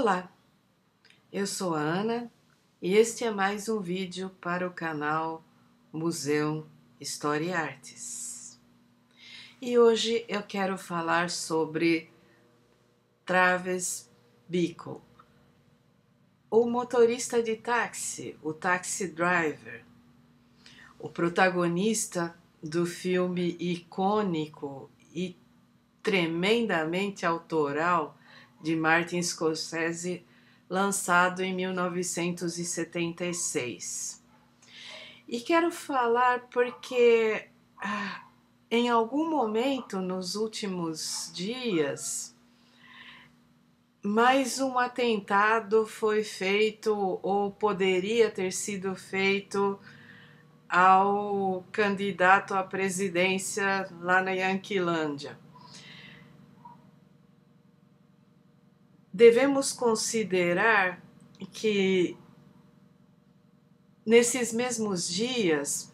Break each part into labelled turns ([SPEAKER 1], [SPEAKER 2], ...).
[SPEAKER 1] Olá, eu sou a Ana e este é mais um vídeo para o canal Museu História e Artes. E hoje eu quero falar sobre Travis Bickle, o motorista de táxi, o taxi driver, o protagonista do filme icônico e tremendamente autoral de Martin Scorsese, lançado em 1976. E quero falar porque ah, em algum momento nos últimos dias, mais um atentado foi feito ou poderia ter sido feito ao candidato à presidência lá na Yanquilândia. devemos considerar que nesses mesmos dias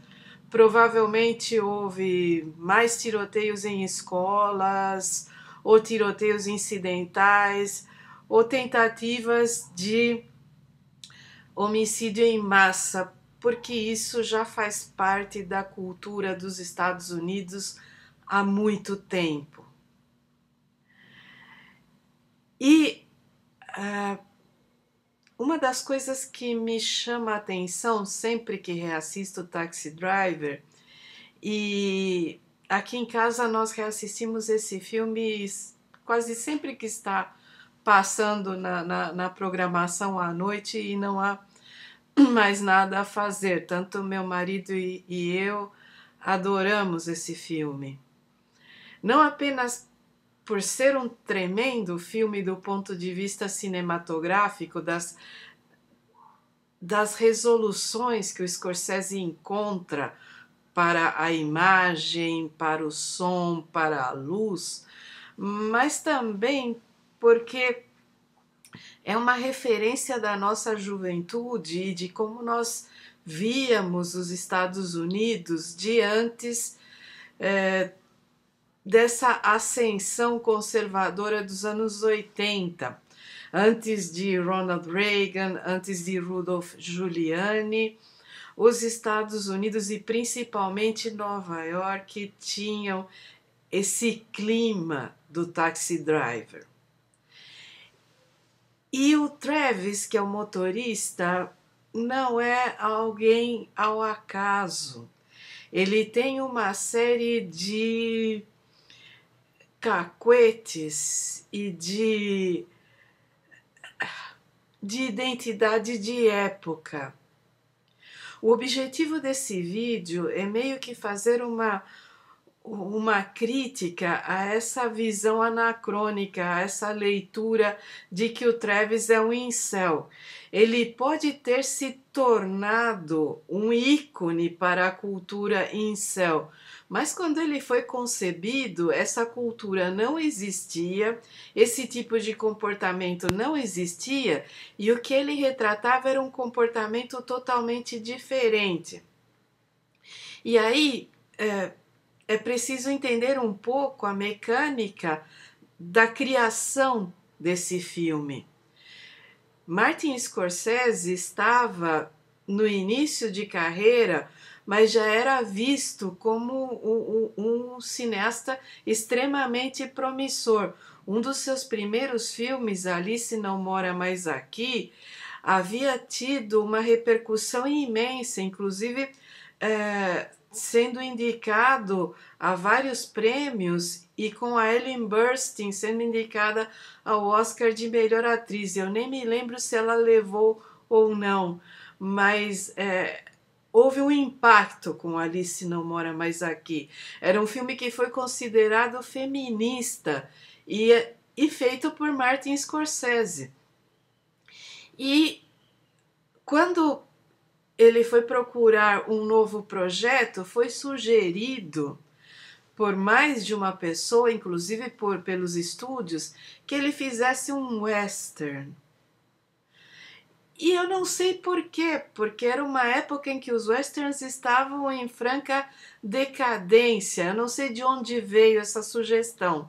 [SPEAKER 1] provavelmente houve mais tiroteios em escolas, ou tiroteios incidentais, ou tentativas de homicídio em massa, porque isso já faz parte da cultura dos Estados Unidos há muito tempo. E ah, uma das coisas que me chama a atenção sempre que reassisto Taxi Driver, e aqui em casa nós reassistimos esse filme quase sempre que está passando na, na, na, programação à noite e não há mais nada a fazer. Tanto meu marido e, e eu adoramos esse filme. Não apenas por ser um tremendo filme do ponto de vista cinematográfico, das, das resoluções que o Scorsese encontra para a imagem, para o som, para a luz, mas também porque é uma referência da nossa juventude e de como nós víamos os Estados Unidos diante. É, eh, dessa ascensão conservadora dos anos 80, antes de Ronald Reagan, antes de Rudolf Giuliani. Os Estados Unidos e principalmente Nova York tinham esse clima do taxi driver. E o Travis, que é o motorista, não é alguém ao acaso. Ele tem uma série de cacuetes e de, de identidade de época. O objetivo desse vídeo é meio que fazer uma uma crítica a essa visão anacrônica, a essa leitura de que o Travis é um incel. Ele pode ter se tornado um ícone para a cultura incel, mas quando ele foi concebido, essa cultura não existia, esse tipo de comportamento não existia, e o que ele retratava era um comportamento totalmente diferente. E aí, é, é preciso entender um pouco a mecânica da criação desse filme. Martin Scorsese estava no início de carreira, mas já era visto como um, cineasta extremamente promissor. Um dos seus primeiros filmes, Alice Não Mora Mais Aqui, havia tido uma repercussão imensa, inclusive. É, sendo indicado a vários prêmios e com a Ellen Burstyn sendo indicada ao Oscar de melhor atriz. Eu nem me lembro se ela levou ou não, mas é, houve um impacto com Alice Não Mora Mais Aqui. Era um filme que foi considerado feminista e, e feito por Martin Scorsese. E quando ele foi procurar um novo projeto, foi sugerido por mais de uma pessoa, inclusive por pelos estúdios, que ele fizesse um western. E eu não sei por quê, porque era uma época em que os westerns estavam em franca decadência. Eu não sei de onde veio essa sugestão.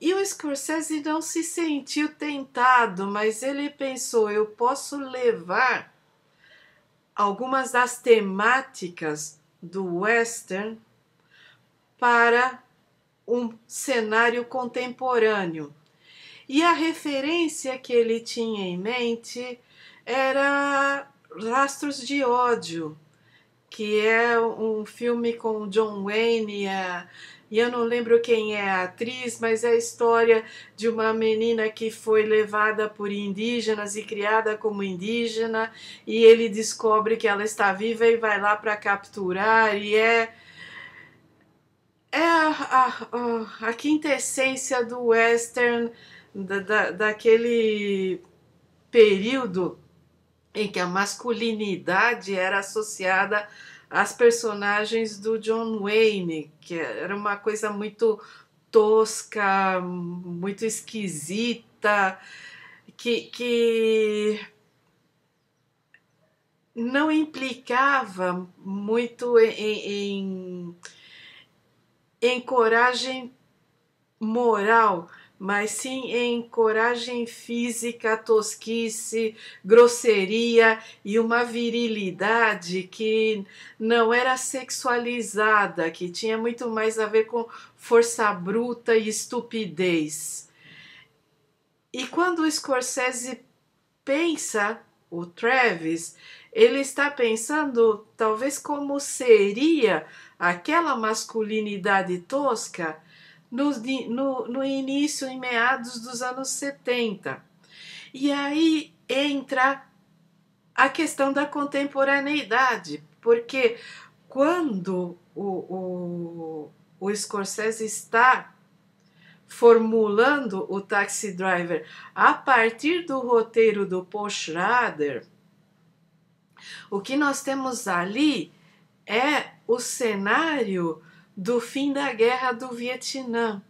[SPEAKER 1] E o Scorsese não se sentiu tentado, mas ele pensou: eu posso levar algumas das temáticas do western para um cenário contemporâneo. E a referência que ele tinha em mente era Rastros de Ódio, que é um filme com John Wayne e a e eu não lembro quem é a atriz, mas é a história de uma menina que foi levada por indígenas e criada como indígena, e ele descobre que ela está viva e vai lá para capturar, e é. É a, a, a quintessência do western, da, da, daquele período em que a masculinidade era associada as personagens do John Wayne, que era uma coisa muito tosca, muito esquisita, que, que não implicava muito em, em, em coragem moral mas sim em coragem física, tosquice, grosseria e uma virilidade que não era sexualizada, que tinha muito mais a ver com força bruta e estupidez. E quando o Scorsese pensa o Travis, ele está pensando talvez como seria aquela masculinidade tosca no, no, no início, em meados dos anos 70. E aí entra a questão da contemporaneidade, porque quando o, o, o Scorsese está formulando o Taxi Driver a partir do roteiro do Paul Schrader, o que nós temos ali é o cenário do fim da Guerra do Vietnã.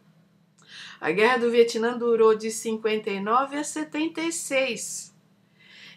[SPEAKER 1] A Guerra do Vietnã durou de 59 a 76.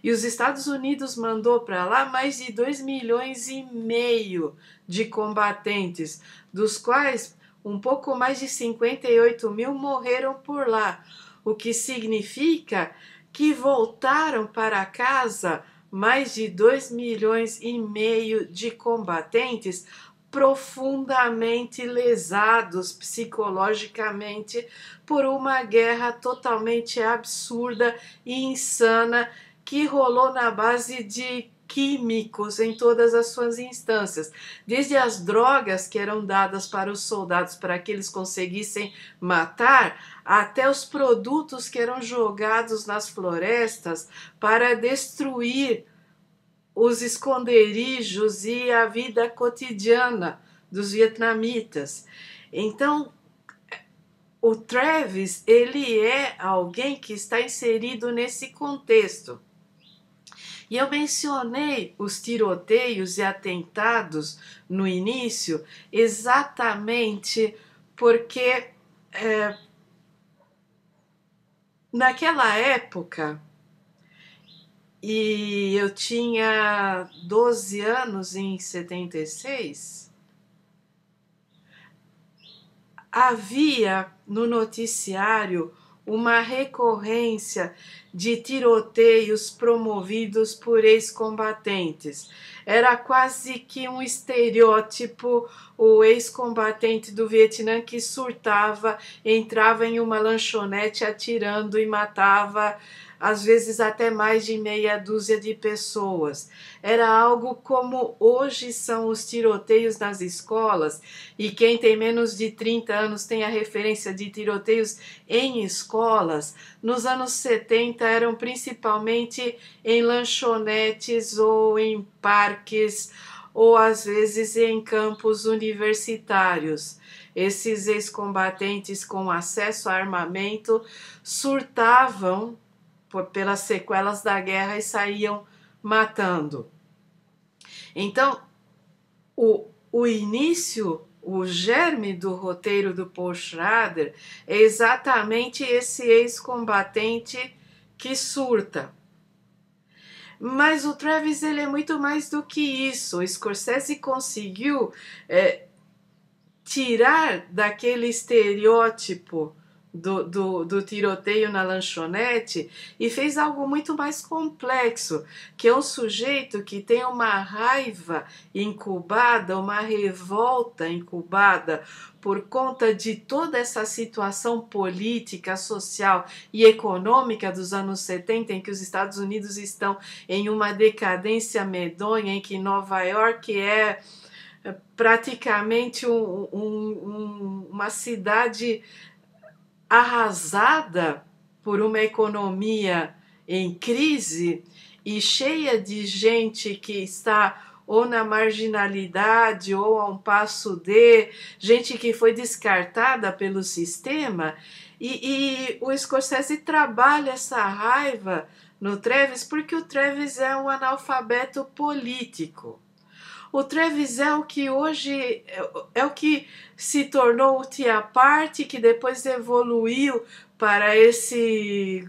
[SPEAKER 1] E os Estados Unidos mandou para lá mais de 2 milhões e meio de combatentes, dos quais um pouco mais de 58 mil morreram por lá, o que significa que voltaram para casa mais de 2 milhões e meio de combatentes profundamente lesados psicologicamente por uma guerra totalmente absurda e insana que rolou na base de químicos em todas as suas instâncias, desde as drogas que eram dadas para os soldados para que eles conseguissem matar, até os produtos que eram jogados nas florestas para destruir os esconderijos e a vida cotidiana dos vietnamitas. Então, o Travis, ele é alguém que está inserido nesse contexto. E eu mencionei os tiroteios e atentados no início exatamente porque é, naquela época e eu tinha 12 anos em 76. Havia no noticiário uma recorrência de tiroteios promovidos por ex-combatentes. Era quase que um estereótipo o ex-combatente do Vietnã que surtava, entrava em uma lanchonete atirando e matava às vezes até mais de meia dúzia de pessoas. Era algo como hoje são os tiroteios nas escolas, e quem tem menos de 30 anos tem a referência de tiroteios em escolas. Nos anos 70 eram principalmente em lanchonetes ou em parques ou às vezes em campos universitários. Esses ex-combatentes com acesso a armamento surtavam por, pelas sequelas da guerra e saíam matando. Então, o, o início, o germe do roteiro do Paul Schrader é exatamente esse ex-combatente que surta. Mas o Travis ele é muito mais do que isso. O Scorsese conseguiu é, tirar daquele estereótipo do, do, do, tiroteio na lanchonete e fez algo muito mais complexo, que é um sujeito que tem uma raiva incubada, uma revolta incubada por conta de toda essa situação política, social e econômica dos anos 70, em que os Estados Unidos estão em uma decadência medonha, em que Nova York é, é praticamente um, um, uma cidade arrasada por uma economia em crise e cheia de gente que está ou na marginalidade ou a um passo de gente que foi descartada pelo sistema. E, e o Scorsese trabalha essa raiva no Treves porque o Treves é um analfabeto político. O Travis é o que hoje é o que se tornou o Tia Party, que depois evoluiu para esse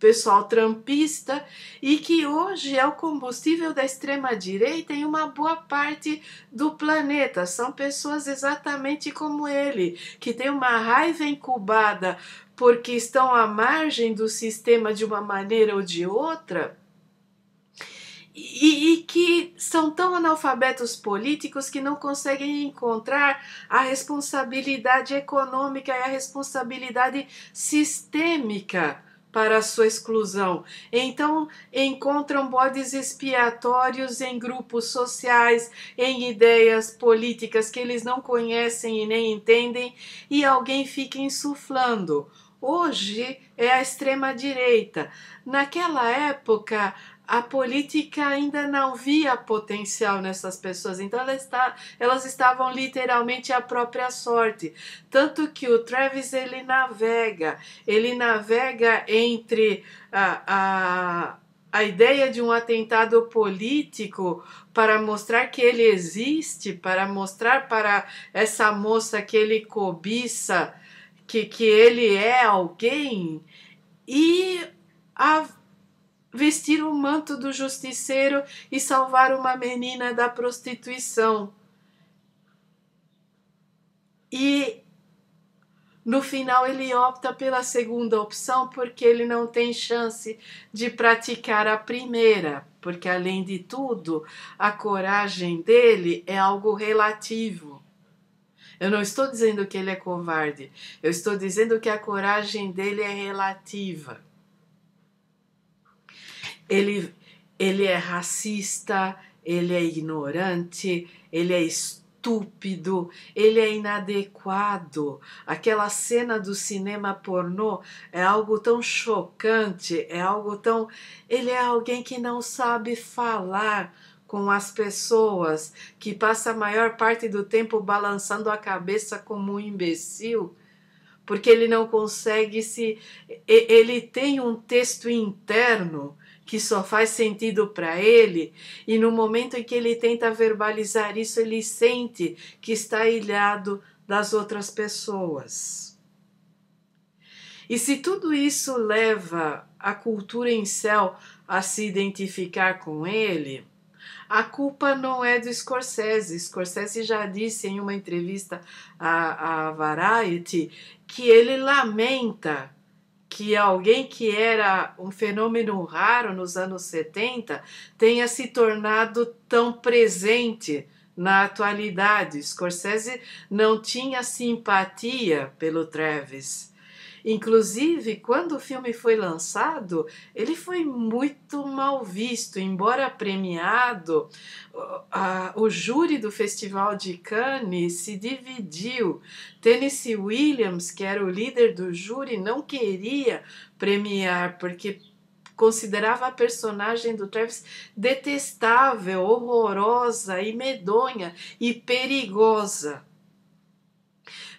[SPEAKER 1] pessoal trampista e que hoje é o combustível da extrema direita em uma boa parte do planeta. São pessoas exatamente como ele, que tem uma raiva incubada porque estão à margem do sistema de uma maneira ou de outra e, e, que são tão analfabetos políticos que não conseguem encontrar a responsabilidade econômica e a responsabilidade sistêmica para a sua exclusão. Então, encontram bodes expiatórios em grupos sociais, em ideias políticas que eles não conhecem e nem entendem, e alguém fica insuflando. Hoje é a extrema-direita. Naquela época, a política ainda não via potencial nessas pessoas, então elas está, elas estavam literalmente à própria sorte. Tanto que o Travis ele navega, ele navega entre a, a a ideia de um atentado político para mostrar que ele existe, para mostrar para essa moça que ele cobiça, que, que ele é alguém, e a vestir o manto do justiceiro e salvar uma menina da prostituição. E no final ele opta pela segunda opção porque ele não tem chance de praticar a primeira, porque além de tudo, a coragem dele é algo relativo. Eu não estou dizendo que ele é covarde, eu estou dizendo que a coragem dele é relativa ele, ele é racista, ele é ignorante, ele é estúpido, ele é inadequado. Aquela cena do cinema pornô é algo tão chocante, é algo tão. Ele é alguém que não sabe falar com as pessoas, que passa a maior parte do tempo balançando a cabeça como um imbecil porque ele não consegue se. Ele tem um texto interno que só faz sentido para ele, e no momento em que ele tenta verbalizar isso, ele sente que está ilhado das outras pessoas. E se tudo isso leva a cultura em céu a se identificar com ele, a culpa não é do Scorsese. Scorsese já disse em uma entrevista à, à Variety que ele lamenta que alguém que era um fenômeno raro nos anos 70 tenha se tornado tão presente na atualidade. Scorsese não tinha simpatia pelo Travis Inclusive, quando o filme foi lançado, ele foi muito mal visto, embora premiado. O júri do Festival de Cannes se dividiu. Tennessee Williams, que era o líder do júri, não queria premiar porque considerava a personagem do Travis detestável, horrorosa e medonha e perigosa.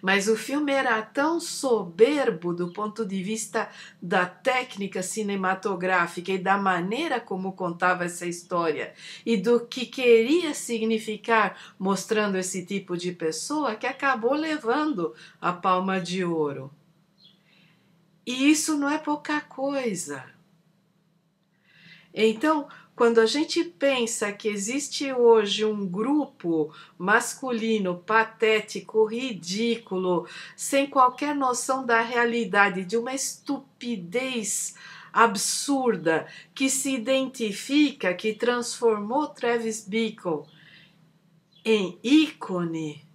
[SPEAKER 1] Mas o filme era tão soberbo do ponto de vista da técnica cinematográfica e da maneira como contava essa história e do que queria significar mostrando esse tipo de pessoa que acabou levando a palma de ouro. E isso não é pouca coisa. Então, quando a gente pensa que existe hoje um grupo masculino patético, ridículo, sem qualquer noção da realidade, de uma estupidez absurda, que se identifica, que transformou Travis Bickle em ícone,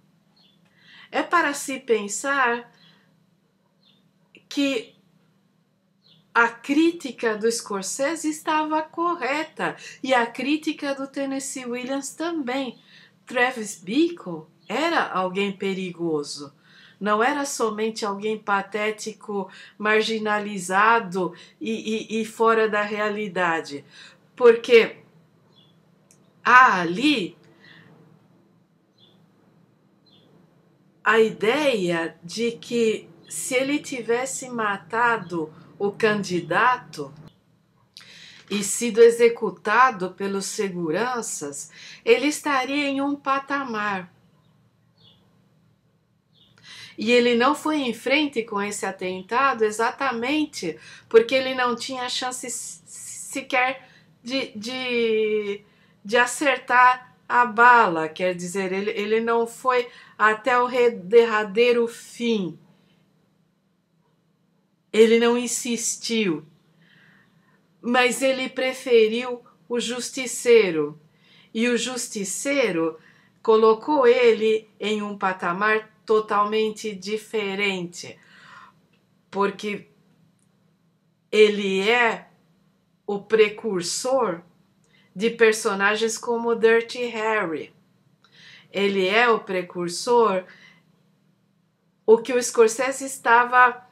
[SPEAKER 1] é para se pensar que a crítica do Scorsese estava correta e a crítica do Tennessee Williams também. Travis Bickle era alguém perigoso. Não era somente alguém patético, marginalizado e, e, e fora da realidade. Porque há ali a ideia de que se ele tivesse matado o candidato e sido executado pelos seguranças, ele estaria em um patamar. E ele não foi em frente com esse atentado exatamente porque ele não tinha chance sequer de, de, de acertar a bala, quer dizer, ele, ele não foi até o derradeiro fim. Ele não insistiu, mas ele preferiu o justiceiro. E o justiceiro colocou ele em um patamar totalmente diferente, porque ele é o precursor de personagens como Dirty Harry. Ele é o precursor o que o Scorsese estava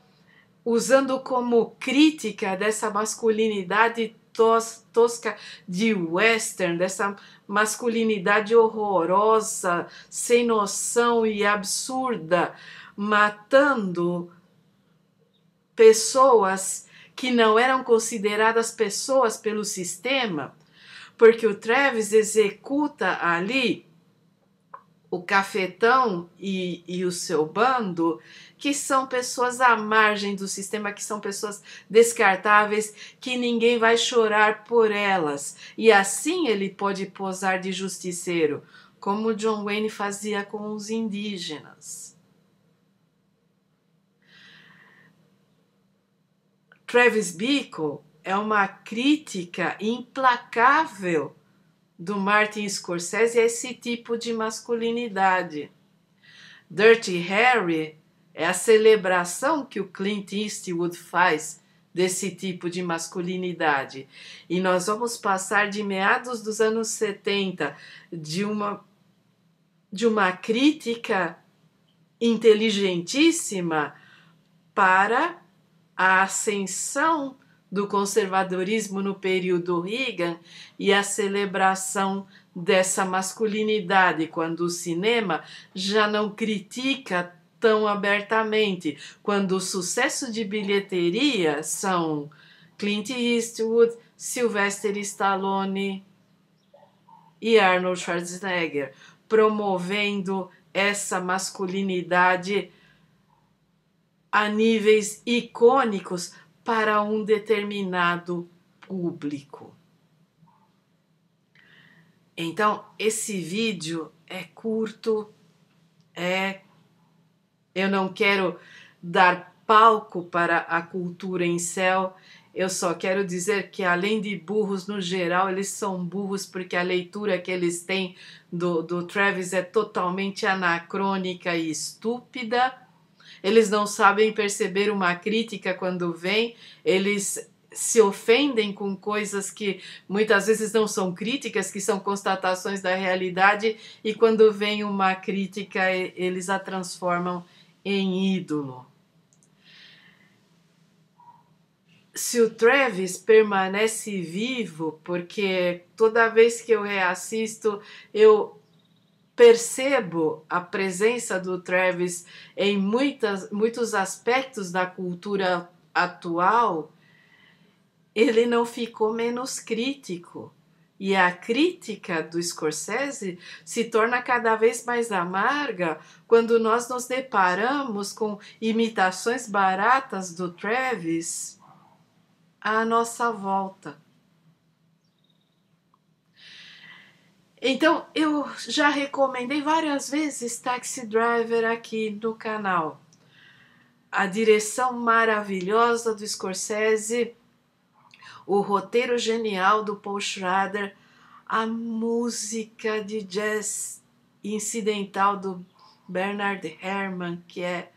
[SPEAKER 1] usando como crítica dessa masculinidade tos, tosca de western, dessa masculinidade horrorosa, sem noção e absurda, matando pessoas que não eram consideradas pessoas pelo sistema, porque o Travis executa ali o cafetão e, e o seu bando, que são pessoas à margem do sistema, que são pessoas descartáveis, que ninguém vai chorar por elas. E assim ele pode posar de justiceiro, como John Wayne fazia com os indígenas. Travis Bickle é uma crítica implacável do Martin Scorsese é esse tipo de masculinidade. Dirty Harry é a celebração que o Clint Eastwood faz desse tipo de masculinidade. E nós vamos passar de meados dos anos 70 de uma de uma crítica inteligentíssima para a ascensão do conservadorismo no período Reagan e a celebração dessa masculinidade, quando o cinema já não critica tão abertamente, quando o sucesso de bilheteria são Clint Eastwood, Sylvester Stallone e Arnold Schwarzenegger, promovendo essa masculinidade a níveis icônicos para um determinado público. Então, esse vídeo é curto, é eu não quero dar palco para a cultura em céu. Eu só quero dizer que, além de burros no geral, eles são burros porque a leitura que eles têm do, do Travis é totalmente anacrônica e estúpida eles não sabem perceber uma crítica quando vem, eles se ofendem com coisas que muitas vezes não são críticas, que são constatações da realidade, e quando vem uma crítica, eles a transformam em ídolo. Se o Travis permanece vivo, porque toda vez que eu reassisto, eu percebo a presença do Travis em muitas, muitos aspectos da cultura atual, ele não ficou menos crítico. E a crítica do Scorsese se torna cada vez mais amarga quando nós nos deparamos com imitações baratas do Travis à nossa volta. Então, eu já recomendei várias vezes Taxi Driver aqui no canal. A direção maravilhosa do Scorsese, o roteiro genial do Paul Schrader, a música de jazz incidental do Bernard Herrmann, que é,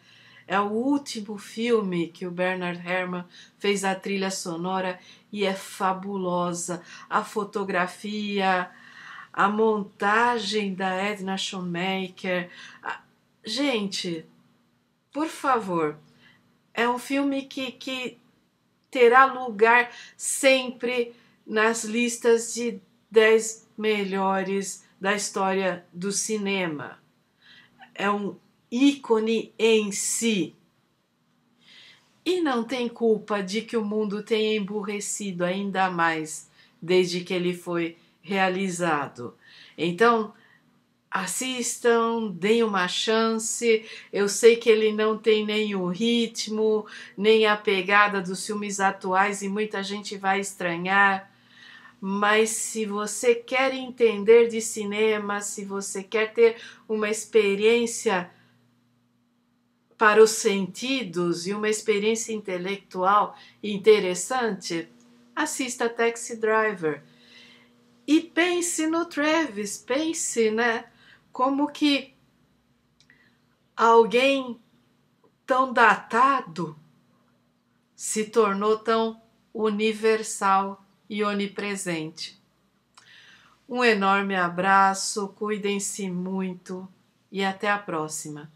[SPEAKER 1] é o último filme que o Bernard Herrmann fez a trilha sonora e é fabulosa. A fotografia, a montagem da Edna Shoemaker. Gente, por favor, é um filme que, que terá lugar sempre nas listas de 10 melhores da história do cinema. É um ícone em si. E não tem culpa de que o mundo tenha emburrecido ainda mais desde que ele foi realizado. Então, assistam, deem uma chance. Eu sei que ele não tem nem o ritmo, nem a pegada dos filmes atuais e muita gente vai estranhar. Mas se você quer entender de cinema, se você quer ter uma experiência para os sentidos e uma experiência intelectual interessante, assista Taxi Driver e pense no Travis, pense, né? Como que alguém tão datado se tornou tão universal e onipresente. Um enorme abraço, cuidem-se muito e até a próxima.